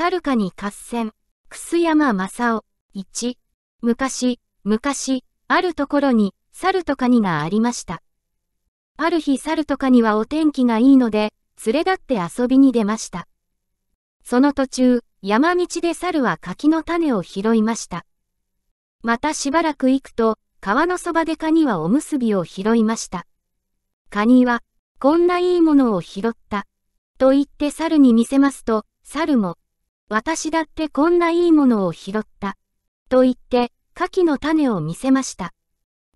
猿カに合戦。楠山正夫。1。昔、昔、あるところに、猿とカニがありました。ある日猿とカニはお天気がいいので、連れ立って遊びに出ました。その途中、山道で猿は柿の種を拾いました。またしばらく行くと、川のそばでカニはおむすびを拾いました。カニは、こんないいものを拾った。と言って猿に見せますと、猿も、私だってこんないいものを拾った。と言って、牡蠣の種を見せました。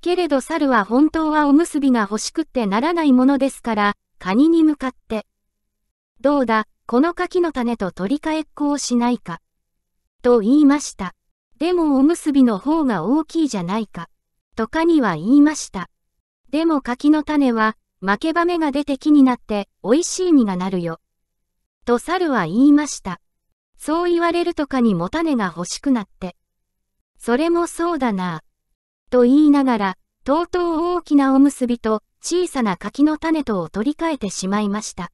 けれど猿は本当はおむすびが欲しくってならないものですから、カニに向かって。どうだ、この柿の種と取り替えっこをしないか。と言いました。でもおむすびの方が大きいじゃないか。とかには言いました。でも柿の種は、負けばめが出て木になって、美味しい実がなるよ。と猿は言いました。そう言われるとかにも種が欲しくなって。それもそうだな。と言いながら、とうとう大きなおむすびと小さな柿の種とを取り替えてしまいました。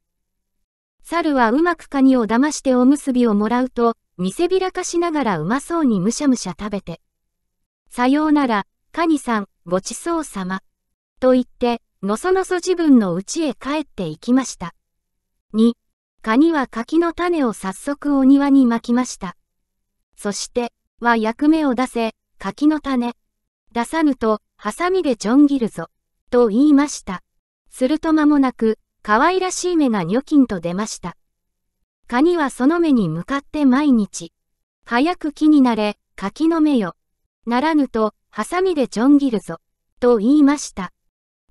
猿はうまくカニを騙しておむすびをもらうと、見せびらかしながらうまそうにむしゃむしゃ食べて。さようなら、カニさん、ごちそうさま。と言って、のそのそ自分の家へ帰っていきました。2カニは柿の種を早速お庭にまきました。そして、は役目を出せ、柿の種。出さぬと、ハサミでちょん切るぞ。と言いました。すると間もなく、可愛らしい目がニョキンと出ました。カニはその目に向かって毎日。早く木になれ、柿の目よ。ならぬと、ハサミでちょん切るぞ。と言いました。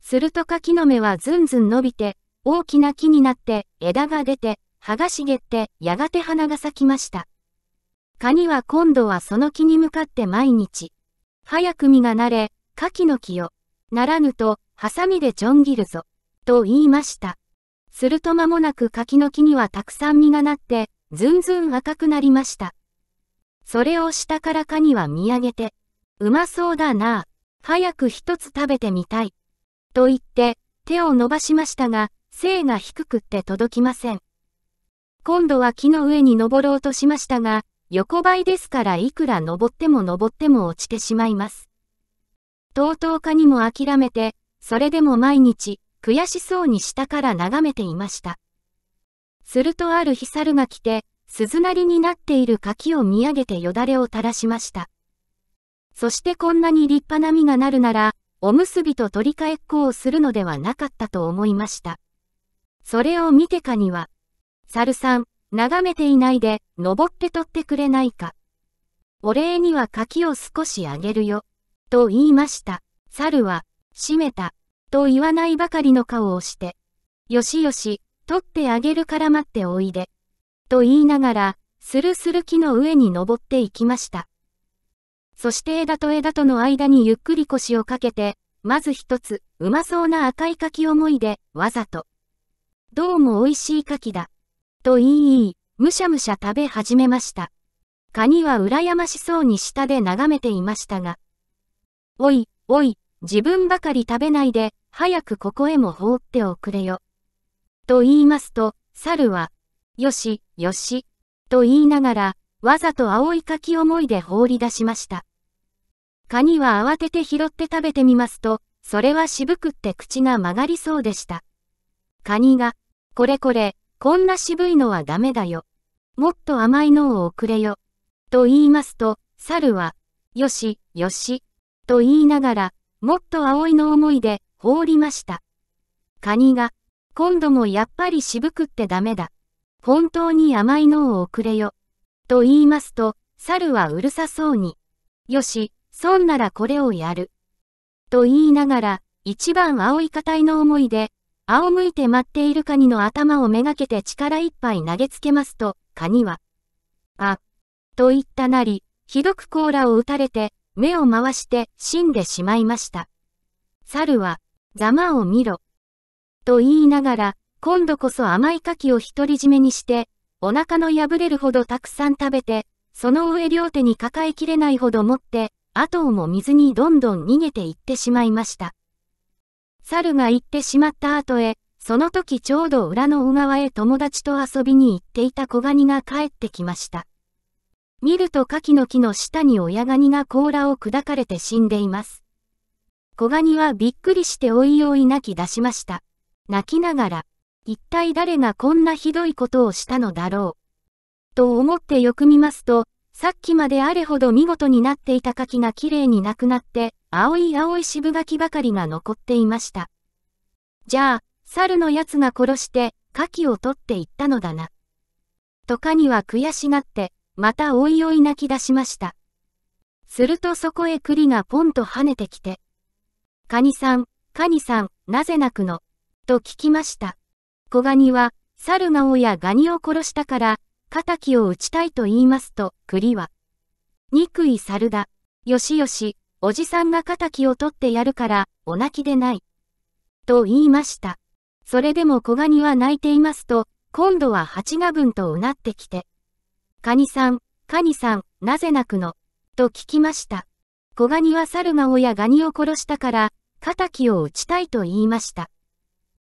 すると柿の目はずんずん伸びて、大きな木になって枝が出て葉が茂ってやがて花が咲きました。カニは今度はその木に向かって毎日、早く実がなれ、牡蠣の木よ、ならぬと、ハサミでちょん切るぞ、と言いました。すると間もなく柿の木にはたくさん実がなって、ずんずん赤くなりました。それを下からカニは見上げて、うまそうだなあ、早く一つ食べてみたい。と言って、手を伸ばしましたが、背が低くって届きません。今度は木の上に登ろうとしましたが、横ばいですからいくら登っても登っても落ちてしまいます。とうとうかにも諦めて、それでも毎日、悔しそうに下から眺めていました。するとある日猿が来て、鈴なりになっている柿を見上げてよだれを垂らしました。そしてこんなに立派な実がなるなら、おむすびと取り替えっこをするのではなかったと思いました。それを見てかには、猿さん、眺めていないで、登って取ってくれないか。お礼には柿を少しあげるよ。と言いました。猿は、閉めた。と言わないばかりの顔をして、よしよし、取ってあげるから待っておいで。と言いながら、スルスル木の上に登っていきました。そして枝と枝との間にゆっくり腰をかけて、まず一つ、うまそうな赤い柿をいで、わざと、どうも美味しい牡蠣だ。と言い、むしゃむしゃ食べ始めました。カニは羨ましそうに下で眺めていましたが。おい、おい、自分ばかり食べないで、早くここへも放っておくれよ。と言いますと、猿は、よし、よし、と言いながら、わざと青い柿思いで放り出しました。カニは慌てて拾って食べてみますと、それは渋くって口が曲がりそうでした。カニが、これこれ、こんな渋いのはダメだよ。もっと甘いのをくれよ。と言いますと、猿は、よし、よし、と言いながら、もっと葵の思いで、放りました。カニが、今度もやっぱり渋くってダメだ。本当に甘いのをくれよ。と言いますと、猿はうるさそうに、よし、そんならこれをやる。と言いながら、一番葵固いの思いで、仰向いて待っているカニの頭をめがけて力いっぱい投げつけますと、カニは、あ、と言ったなり、ひどく甲羅を打たれて、目を回して死んでしまいました。猿は、ざまを見ろ。と言いながら、今度こそ甘い牡蠣を独り占めにして、お腹の破れるほどたくさん食べて、その上両手に抱えきれないほど持って、後をも水にどんどん逃げていってしまいました。猿が行ってしまった後へ、その時ちょうど裏の小川へ友達と遊びに行っていた小ガニが帰ってきました。見ると柿の木の下に親ガニが甲羅を砕かれて死んでいます。小ガニはびっくりしておいおい泣き出しました。泣きながら、一体誰がこんなひどいことをしたのだろう。と思ってよく見ますと、さっきまであれほど見事になっていた柿がきれいになくなって、青い青い渋柿ばかりが残っていました。じゃあ、猿の奴が殺して、柿を取っていったのだな。とかには悔しがって、またおいおい泣き出しました。するとそこへ栗がポンと跳ねてきて、カニさん、カニさん、なぜ泣くのと聞きました。小ガニは、猿が親ガニを殺したから、仇を討ちたいと言いますと、栗は、憎い猿だ。よしよし、おじさんが仇を取ってやるから、お泣きでない。と言いました。それでも小ガニは泣いていますと、今度は八が分とうなってきて。カニさん、カニさん、なぜ泣くのと聞きました。小ガニは猿が親ガニを殺したから、仇を打ちたいと言いました。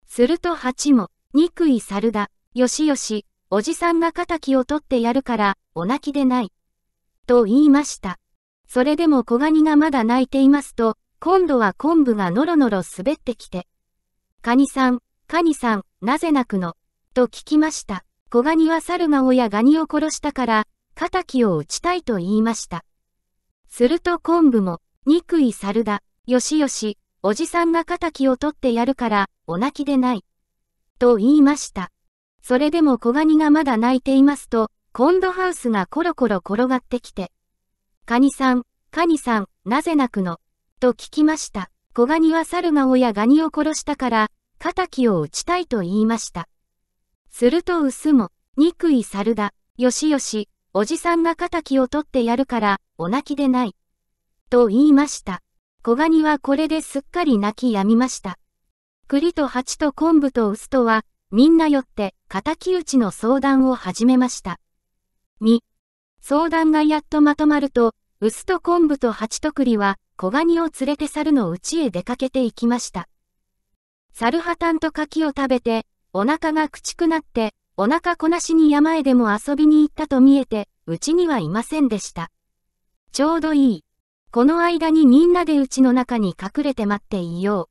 すると八も、憎い猿だ、よしよし、おじさんが仇を取ってやるから、お泣きでない。と言いました。それでも小ガニがまだ泣いていますと、今度は昆布がのろのろ滑ってきて、カニさん、カニさん、なぜ泣くのと聞きました。小ガニは猿が親ガニを殺したから、仇を打ちたいと言いました。すると昆布も、憎い猿だ、よしよし、おじさんが仇を取ってやるから、お泣きでない。と言いました。それでも小ガニがまだ泣いていますと、コンドハウスがコロコロ転がってきて、カニさん、カニさん、なぜ泣くのと聞きました。小ガニは猿が親ガニを殺したから、仇を討ちたいと言いました。すると薄も、憎い猿だ、よしよし、おじさんが仇を取ってやるから、お泣きでない。と言いました。小ガニはこれですっかり泣き止みました。栗と蜂と昆布と薄とは、みんな寄って、仇討ちの相談を始めました。2、相談がやっとまとまると、薄と昆布と蜂と栗は、小ガニを連れて猿の家へ出かけていきました。猿破炭と柿を食べて、お腹が口ちくなって、お腹こなしに山へでも遊びに行ったと見えて、うちにはいませんでした。ちょうどいい。この間にみんなでうちの中に隠れて待っていよ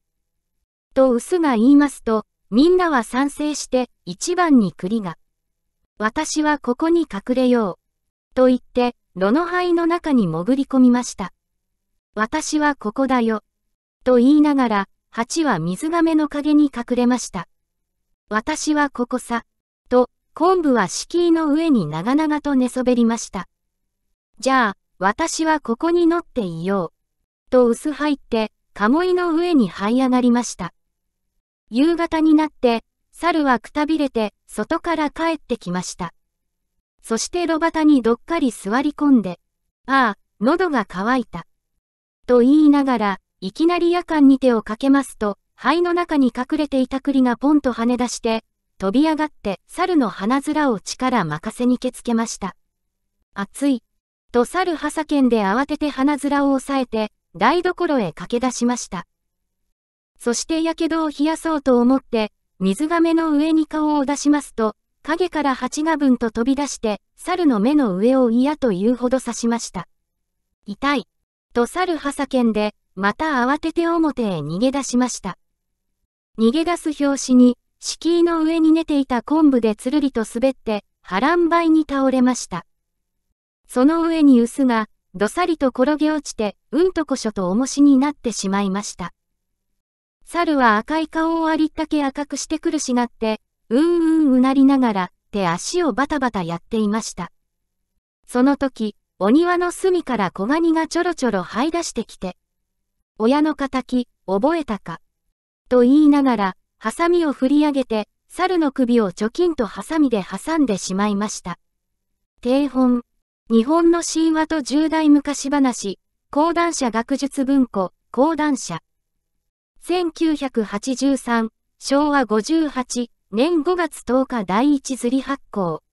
う。と薄が言いますと、みんなは賛成して、一番に栗が。私はここに隠れよう。と言って、炉の灰の中に潜り込みました。私はここだよ。と言いながら、蜂は水亀の陰に隠れました。私はここさ。と、昆布は敷居の上に長々と寝そべりました。じゃあ、私はここに乗っていよう。と薄入って、鴨居の上に這い上がりました。夕方になって、猿はくたびれて、外から帰ってきました。そして路端にどっかり座り込んで、ああ、喉が渇いた。と言いながら、いきなり夜間に手をかけますと、肺の中に隠れていた栗がポンと跳ね出して、飛び上がって猿の鼻面を力任せにけつけました。熱い。と猿はさけんで慌てて鼻面を押さえて、台所へ駆け出しました。そしてやけどを冷やそうと思って、水亀の上に顔を出しますと、影から蜂が分と飛び出して、猿の目の上を嫌というほど刺しました。痛い。と猿は叫んで、また慌てて表へ逃げ出しました。逃げ出す拍子に、敷居の上に寝ていた昆布でつるりと滑って、波乱倍に倒れました。その上に薄が、どさりと転げ落ちて、うんとこしょと重しになってしまいました。猿は赤い顔をありったけ赤くして苦しがって、うんうんうなりながら手足をバタバタやっていました。その時、お庭の隅から小ガニがちょろちょろ這い出してきて、親の仇、覚えたか。と言いながら、ハサミを振り上げて、猿の首をちょきんとハサミで挟んでしまいました。定本、日本の神話と重大昔話、講談社学術文庫、講談社。1983、昭和58、年5月10日第一釣り発行。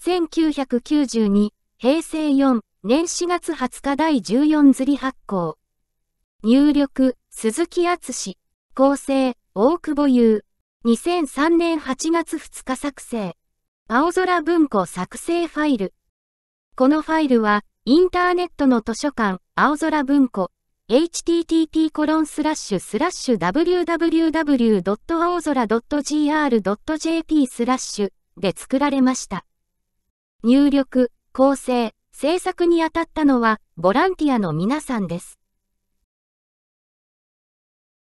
1992、平成4、年4月20日第14釣り発行。入力、鈴木厚志。構成、大久保優。2003年8月2日作成。青空文庫作成ファイル。このファイルは、インターネットの図書館、青空文庫、http コロンスラッシュスラッシュ www.aozora.gr.jp スラッシュで作られました。入力、構成、制作に当たったのはボランティアの皆さんです。